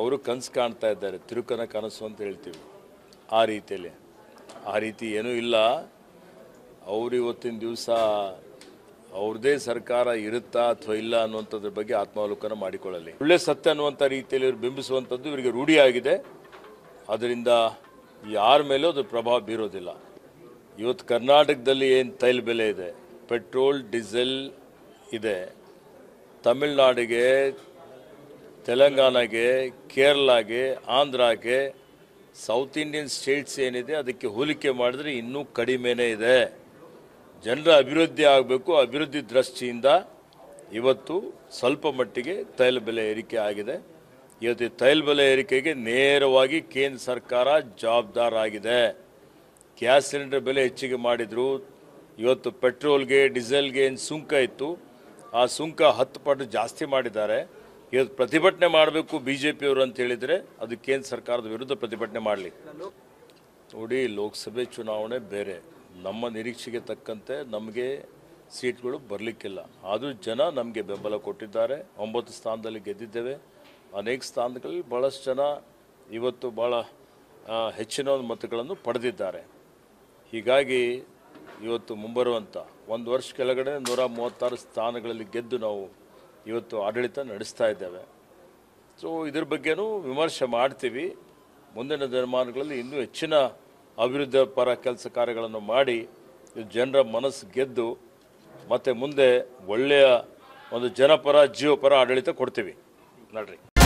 ಅವರು ಕನಸು ಕಾಣ್ತಾ ಇದ್ದಾರೆ ತಿರುಕನ ಕನಸು ಅಂತ ಹೇಳ್ತೀವಿ ಆ ರೀತಿಯಲ್ಲಿ ಆ ರೀತಿ ಏನೂ ಇಲ್ಲ ಅವರು ಇವತ್ತಿನ ದಿವಸ ಅವ್ರದ್ದೇ ಸರ್ಕಾರ ಇರುತ್ತಾ ಅಥವಾ ಇಲ್ಲ ಅನ್ನುವಂಥದ್ರ ಬಗ್ಗೆ ಆತ್ಮಾವಲೋಕನ ಮಾಡಿಕೊಳ್ಳಲಿ ಒಳ್ಳೆ ಸತ್ಯ ಅನ್ನುವಂಥ ರೀತಿಯಲ್ಲಿ ಇವರು ಬಿಂಬಿಸುವಂಥದ್ದು ಇವರಿಗೆ ರೂಢಿಯಾಗಿದೆ ಅದರಿಂದ ಯಾರ ಮೇಲೂ ಅದು ಪ್ರಭಾವ ಬೀರೋದಿಲ್ಲ ಇವತ್ತು ಕರ್ನಾಟಕದಲ್ಲಿ ಏನು ತೈಲ ಬೆಲೆ ಇದೆ ಪೆಟ್ರೋಲ್ ಡೀಸೆಲ್ ಇದೆ ತಮಿಳ್ನಾಡಿಗೆ ತೆಲಂಗಾಣಗೆ ಕೇರಳಗೆ ಆಂಧ್ರಗೆ ಸೌತ್ ಇಂಡಿಯನ್ ಸ್ಟೇಟ್ಸ್ ಏನಿದೆ ಅದಕ್ಕೆ ಹೋಲಿಕೆ ಮಾಡಿದ್ರೆ ಇನ್ನೂ ಕಡಿಮೆನೆ ಇದೆ ಜನರ ಅಭಿವೃದ್ಧಿ ಆಗಬೇಕು ಅಭಿವೃದ್ಧಿ ದೃಷ್ಟಿಯಿಂದ ಇವತ್ತು ಸ್ವಲ್ಪ ಮಟ್ಟಿಗೆ ತೈಲ ಬೆಲೆ ಏರಿಕೆ ಆಗಿದೆ ಇವತ್ತು ತೈಲ ಬೆಲೆ ಏರಿಕೆಗೆ ನೇರವಾಗಿ ಕೇಂದ್ರ ಸರ್ಕಾರ ಜವಾಬ್ದಾರಾಗಿದೆ ಗ್ಯಾಸ್ ಸಿಲಿಂಡರ್ ಬೆಲೆ ಹೆಚ್ಚಿಗೆ ಮಾಡಿದರು ಇವತ್ತು ಪೆಟ್ರೋಲ್ಗೆ ಡೀಸೆಲ್ಗೆ ಏನು ಸುಂಕ ಇತ್ತು ಆ ಸುಂಕ ಹತ್ತು ಪಟ್ಟು ಜಾಸ್ತಿ ಮಾಡಿದ್ದಾರೆ ಇವತ್ತು ಪ್ರತಿಭಟನೆ ಮಾಡಬೇಕು ಬಿ ಜೆ ಪಿಯವರು ಅಂತ ಹೇಳಿದರೆ ಅದು ಕೇಂದ್ರ ಸರ್ಕಾರದ ವಿರುದ್ಧ ಪ್ರತಿಭಟನೆ ಮಾಡಲಿ ನೋಡಿ ಲೋಕಸಭೆ ಚುನಾವಣೆ ಬೇರೆ ನಮ್ಮ ನಿರೀಕ್ಷೆಗೆ ತಕ್ಕಂತೆ ನಮಗೆ ಸೀಟ್ಗಳು ಬರಲಿಕ್ಕಿಲ್ಲ ಆದರೂ ಜನ ನಮಗೆ ಬೆಂಬಲ ಕೊಟ್ಟಿದ್ದಾರೆ ಒಂಬತ್ತು ಸ್ಥಾನದಲ್ಲಿ ಗೆದ್ದಿದ್ದೇವೆ ಅನೇಕ ಸ್ಥಾನಗಳಲ್ಲಿ ಭಾಳಷ್ಟು ಜನ ಇವತ್ತು ಭಾಳ ಹೆಚ್ಚಿನ ಮತಗಳನ್ನು ಪಡೆದಿದ್ದಾರೆ ಹೀಗಾಗಿ ಇವತ್ತು ಮುಂಬರುವಂಥ ಒಂದು ವರ್ಷ ಕೆಳಗಡೆ ನೂರ ಮೂವತ್ತಾರು ಸ್ಥಾನಗಳಲ್ಲಿ ಗೆದ್ದು ನಾವು ಇವತ್ತು ಆಡಳಿತ ನಡೆಸ್ತಾ ಇದ್ದೇವೆ ಸೊ ಇದ್ರ ಬಗ್ಗೆನೂ ವಿಮರ್ಶೆ ಮಾಡ್ತೀವಿ ಮುಂದಿನ ದಿನಮಾನಗಳಲ್ಲಿ ಇನ್ನೂ ಹೆಚ್ಚಿನ ಅಭಿವೃದ್ಧಿ ಪರ ಕೆಲಸ ಕಾರ್ಯಗಳನ್ನು ಮಾಡಿ ಜನರ ಮನಸ್ಸು ಗೆದ್ದು ಮತ್ತು ಮುಂದೆ ಒಳ್ಳೆಯ ಒಂದು ಜನಪರ ಜೀವಪರ ಆಡಳಿತ ಕೊಡ್ತೀವಿ ನಡ್ರಿ